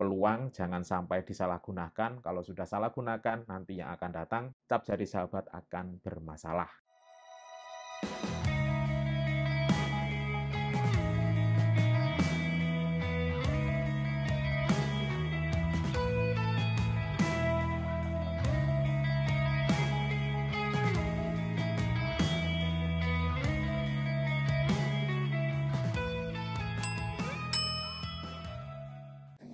peluang jangan sampai disalahgunakan. Kalau sudah salah gunakan, nanti yang akan datang cap jari sahabat akan bermasalah.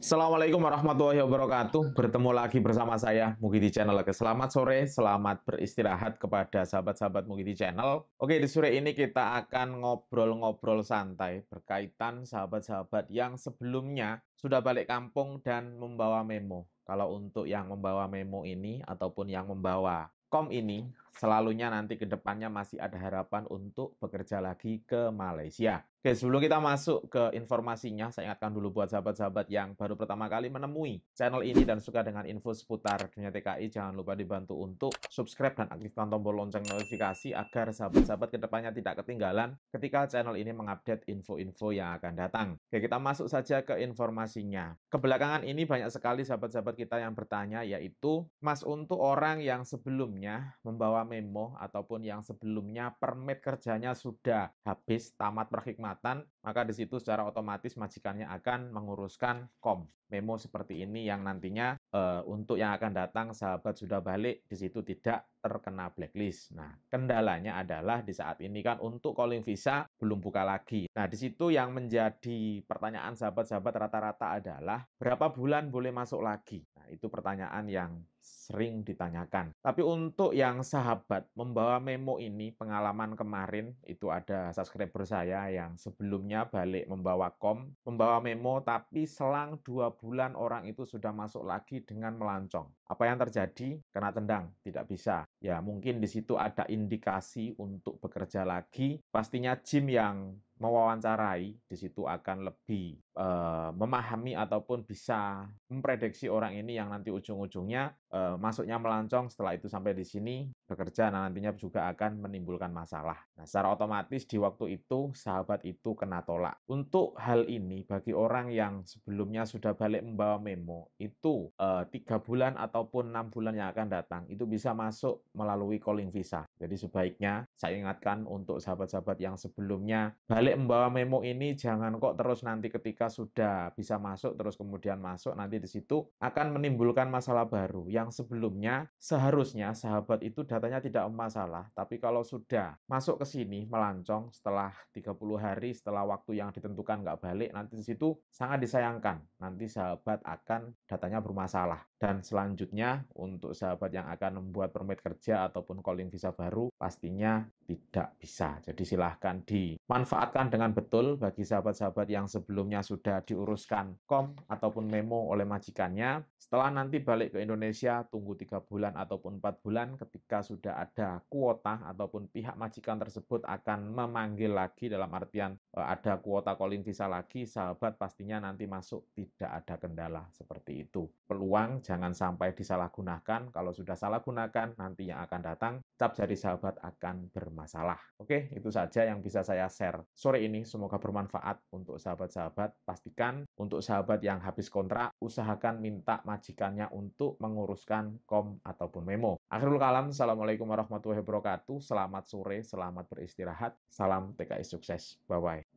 Assalamualaikum warahmatullahi wabarakatuh. Bertemu lagi bersama saya Mugidi Channel. Selamat sore, selamat beristirahat kepada sahabat-sahabat Mugidi Channel. Oke, di sore ini kita akan ngobrol-ngobrol santai berkaitan sahabat-sahabat yang sebelumnya sudah balik kampung dan membawa memo. Kalau untuk yang membawa memo ini ataupun yang membawa kom ini selalunya nanti ke depannya masih ada harapan untuk bekerja lagi ke Malaysia. Oke, sebelum kita masuk ke informasinya, saya ingatkan dulu buat sahabat-sahabat yang baru pertama kali menemui channel ini dan suka dengan info seputar dunia TKI, jangan lupa dibantu untuk subscribe dan aktifkan tombol lonceng notifikasi agar sahabat-sahabat kedepannya tidak ketinggalan ketika channel ini mengupdate info-info yang akan datang. Oke, kita masuk saja ke informasinya. Kebelakangan ini banyak sekali sahabat-sahabat kita yang bertanya, yaitu, Mas, untuk orang yang sebelumnya membawa memo ataupun yang sebelumnya permit kerjanya sudah habis tamat perkhidmatan, maka di situ secara otomatis majikannya akan menguruskan kom. Memo seperti ini yang nantinya e, untuk yang akan datang sahabat sudah balik di situ tidak terkena blacklist. Nah, kendalanya adalah di saat ini kan untuk calling visa belum buka lagi. Nah, di situ yang menjadi pertanyaan sahabat-sahabat rata-rata adalah berapa bulan boleh masuk lagi? Nah, itu pertanyaan yang sering ditanyakan. Tapi untuk yang sahabat membawa memo ini, pengalaman kemarin itu ada subscriber saya yang sebelumnya balik membawa kom, membawa memo tapi selang dua bulan orang itu sudah masuk lagi dengan melancong. Apa yang terjadi? Kena tendang, tidak bisa. Ya, mungkin di situ ada indikasi untuk bekerja lagi. Pastinya Jim yang mewawancarai di situ akan lebih uh, memahami ataupun bisa memprediksi orang ini yang nanti ujung-ujungnya uh, masuknya melancong setelah itu sampai di sini bekerja nah nantinya juga akan menimbulkan masalah. Nah, secara otomatis di waktu itu sahabat itu kena tolak. Untuk hal ini bagi orang yang sebelumnya sudah balik membawa memo itu eh, tiga uh, bulan ataupun enam bulan yang akan datang itu bisa masuk melalui calling visa. Jadi sebaiknya saya ingatkan untuk sahabat-sahabat yang sebelumnya balik balik membawa memo ini jangan kok terus nanti ketika sudah bisa masuk terus kemudian masuk nanti di situ akan menimbulkan masalah baru yang sebelumnya seharusnya sahabat itu datanya tidak masalah tapi kalau sudah masuk ke sini melancong setelah 30 hari setelah waktu yang ditentukan nggak balik nanti di situ sangat disayangkan nanti sahabat akan datanya bermasalah dan selanjutnya untuk sahabat yang akan membuat permit kerja ataupun calling visa baru pastinya tidak bisa jadi silahkan dimanfaatkan dengan betul bagi sahabat-sahabat yang sebelumnya sudah diuruskan kom ataupun memo oleh majikannya. Setelah nanti balik ke Indonesia, tunggu tiga bulan ataupun 4 bulan ketika sudah ada kuota ataupun pihak majikan tersebut akan memanggil lagi dalam artian e, ada kuota calling visa lagi, sahabat pastinya nanti masuk tidak ada kendala seperti itu. Peluang jangan sampai disalahgunakan, kalau sudah salah gunakan nanti yang akan datang cap jari sahabat akan bermasalah. Oke, itu saja yang bisa saya share sore ini semoga bermanfaat untuk sahabat-sahabat. Pastikan untuk sahabat yang habis kontrak, usahakan minta majikannya untuk menguruskan kom ataupun memo. Akhirul kalam, Assalamualaikum warahmatullahi wabarakatuh. Selamat sore, selamat beristirahat. Salam TKI sukses. Bye-bye.